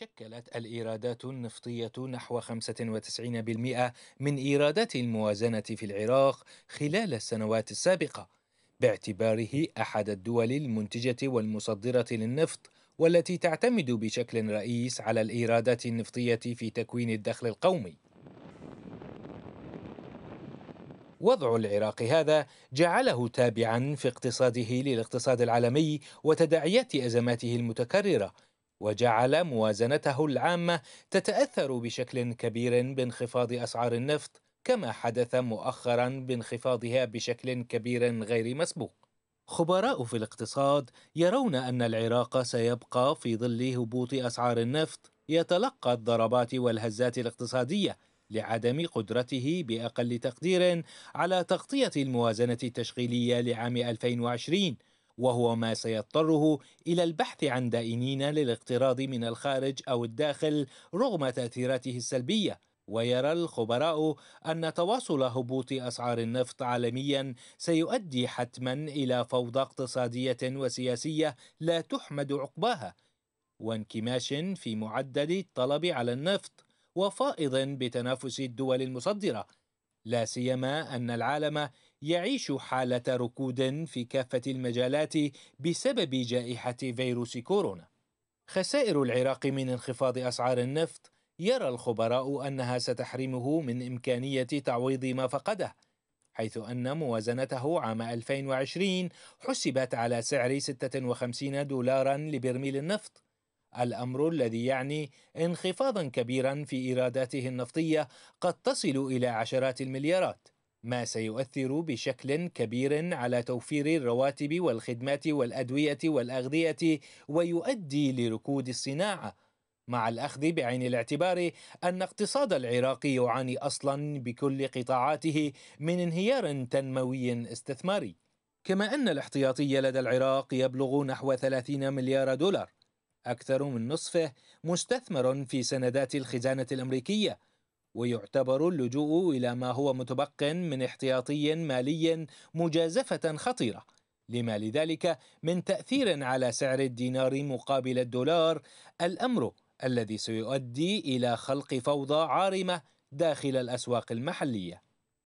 شكلت الإيرادات النفطية نحو 95% من إيرادات الموازنة في العراق خلال السنوات السابقة باعتباره أحد الدول المنتجة والمصدرة للنفط والتي تعتمد بشكل رئيس على الإيرادات النفطية في تكوين الدخل القومي وضع العراق هذا جعله تابعا في اقتصاده للاقتصاد العالمي وتداعيات ازماته المتكرره وجعل موازنته العامة تتأثر بشكل كبير بانخفاض أسعار النفط كما حدث مؤخرا بانخفاضها بشكل كبير غير مسبوق خبراء في الاقتصاد يرون أن العراق سيبقى في ظل هبوط أسعار النفط يتلقى الضربات والهزات الاقتصادية لعدم قدرته بأقل تقدير على تغطية الموازنة التشغيلية لعام 2020 وهو ما سيضطره إلى البحث عن دائنين للاقتراض من الخارج أو الداخل رغم تأثيراته السلبية ويرى الخبراء أن تواصل هبوط أسعار النفط عالميا سيؤدي حتما إلى فوضى اقتصادية وسياسية لا تحمد عقباها وانكماش في معدل الطلب على النفط وفائض بتنافس الدول المصدرة لا سيما أن العالم يعيش حالة ركود في كافة المجالات بسبب جائحة فيروس كورونا. خسائر العراق من انخفاض أسعار النفط يرى الخبراء أنها ستحرمه من إمكانية تعويض ما فقده، حيث أن موازنته عام 2020 حسبت على سعر 56 دولارا لبرميل النفط. الأمر الذي يعني انخفاضا كبيرا في إيراداته النفطية قد تصل إلى عشرات المليارات. ما سيؤثر بشكل كبير على توفير الرواتب والخدمات والادويه والاغذيه ويؤدي لركود الصناعه مع الاخذ بعين الاعتبار ان اقتصاد العراق يعاني اصلا بكل قطاعاته من انهيار تنموي استثماري كما ان الاحتياطي لدى العراق يبلغ نحو 30 مليار دولار اكثر من نصفه مستثمر في سندات الخزانه الامريكيه ويعتبر اللجوء إلى ما هو متبق من احتياطي مالي مجازفة خطيرة لما لذلك من تأثير على سعر الدينار مقابل الدولار الأمر الذي سيؤدي إلى خلق فوضى عارمة داخل الأسواق المحلية